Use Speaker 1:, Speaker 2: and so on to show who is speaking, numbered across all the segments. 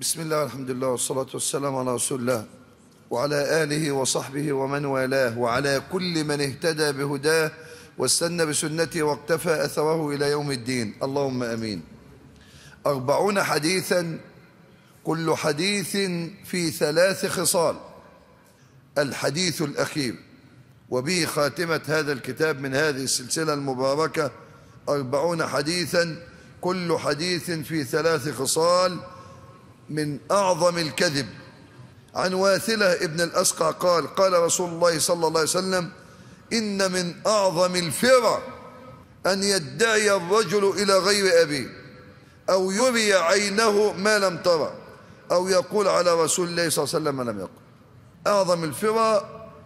Speaker 1: بسم الله الحمد لله والصلاة والسلام على رسول الله وعلى آله وصحبه ومن والاه وعلى كل من اهتدى بهداه واستنى بسنته واقتفى أثره إلى يوم الدين اللهم أمين أربعون حديثا كل حديث في ثلاث خصال الحديث الأخير وبه خاتمة هذا الكتاب من هذه السلسلة المباركة أربعون حديثا كل حديث في ثلاث خصال من أعظم الكذب عن واثلة ابن الأسقع قال قال رسول الله صلى الله عليه وسلم إن من أعظم الفرع أن يدعي الرجل إلى غير أبيه أو يري عينه ما لم ترى أو يقول على رسول الله صلى الله عليه وسلم ما لم يقل أعظم الفرع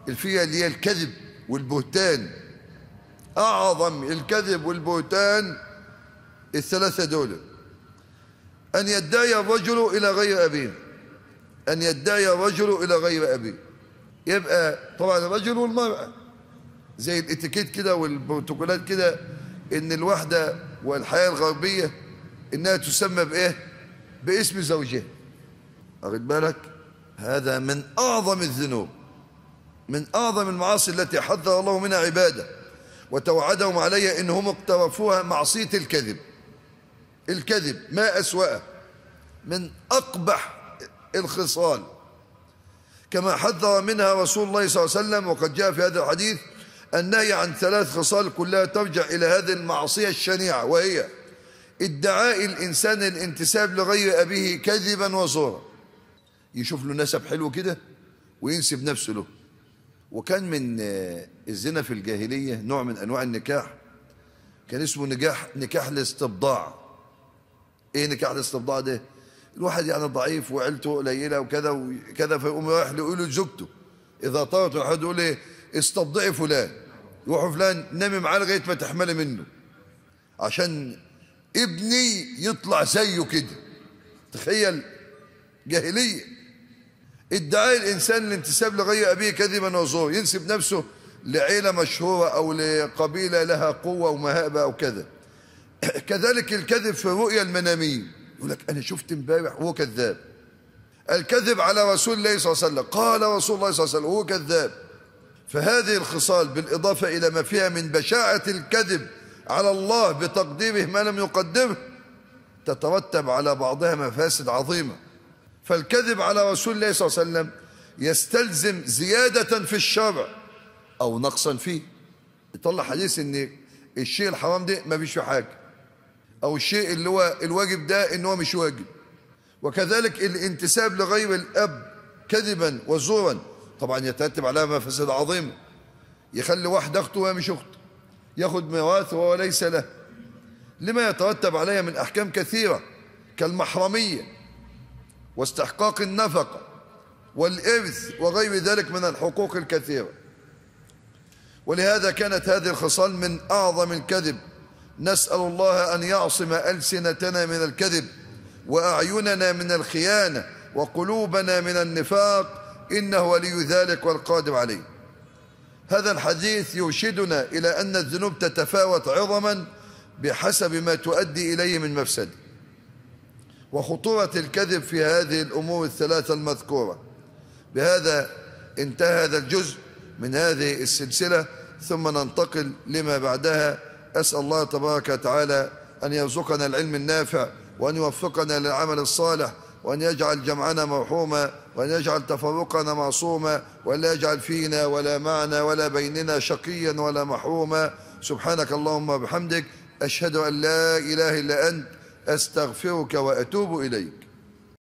Speaker 1: الفرع اللي هي الكذب والبهتان أعظم الكذب والبهتان الثلاثة دول أن يدعي الرجل إلى غير أبيه أن يدعي الرجل إلى غير أبيه يبقى طبعا الرجل والمرأة زي الاتيكيت كده والبروتوكولات كده إن الوحدة والحياة الغربية إنها تسمى بإيه؟ باسم زوجها أخذ بالك؟ هذا من أعظم الذنوب من أعظم المعاصي التي حذر الله منها عباده وتوعدهم علي إنهم اقترفوها معصية الكذب الكذب ما أسوأه من أقبح الخصال كما حذر منها رسول الله صلى الله عليه وسلم وقد جاء في هذا الحديث النهي عن ثلاث خصال كلها ترجع إلى هذه المعصية الشنيعة وهي ادعاء الإنسان الانتساب لغير أبيه كذبا وزورا يشوف له نسب حلو كده وينسب نفسه له وكان من آه، الزنا في الجاهلية نوع من أنواع النكاح كان اسمه نجاح نكاح الاستبضاع ايه نكاح الاستبضاع ده الواحد يعني ضعيف وعيلته قليله وكذا وكذا فيقوم رايح له زوجته اذا طارت واحد يقول ايه استبضعي فلان روحوا فلان نامي معاه لغايه ما تحملي منه عشان ابني يطلع زيه كده تخيل جاهليه ادعاء الانسان الانتساب لغير ابيه كذبا وزور ينسب نفسه لعيله مشهوره او لقبيله لها قوه ومهابه او كذا كذلك الكذب في الرؤيه المناميه يقول لك انا شفت امبارح وهو كذاب الكذب على رسول الله صلى الله عليه وسلم قال رسول الله صلى الله عليه وسلم وهو كذاب فهذه الخصال بالاضافه الى ما فيها من بشاعه الكذب على الله بتقديره ما لم يقدره تترتب على بعضها مفاسد عظيمه فالكذب على رسول الله صلى الله عليه وسلم يستلزم زياده في الشرع او نقصا فيه يطلع حديث ان الشيء الحرام ده ما فيش فيه حاجه او الشيء اللي هو الواجب ده ان هو مش واجب وكذلك الانتساب لغير الاب كذبا وزورا طبعا يترتب عليها مفاسد عظيمه يخلي واحد اخته وهي مش اخته ياخد ميراث وهو ليس له لما يترتب عليها من احكام كثيره كالمحرميه واستحقاق النفقه والارث وغير ذلك من الحقوق الكثيره ولهذا كانت هذه الخصال من اعظم الكذب نسأل الله أن يعصم ألسنتنا من الكذب وأعيننا من الخيانة وقلوبنا من النفاق إنه ولي ذلك والقادر عليه هذا الحديث يرشدنا إلى أن الذنوب تتفاوت عظما بحسب ما تؤدي إليه من مفسد وخطورة الكذب في هذه الأمور الثلاثة المذكورة بهذا انتهى هذا الجزء من هذه السلسلة ثم ننتقل لما بعدها أسأل الله تبارك وتعالى أن يرزقنا العلم النافع وأن يوفقنا للعمل الصالح وأن يجعل جمعنا مرحوما وأن يجعل تفرقنا معصوما ولا يجعل فينا ولا معنا ولا بيننا شقيا ولا محروما سبحانك اللهم وبحمدك أشهد أن لا إله إلا أنت أستغفرك وأتوب إليك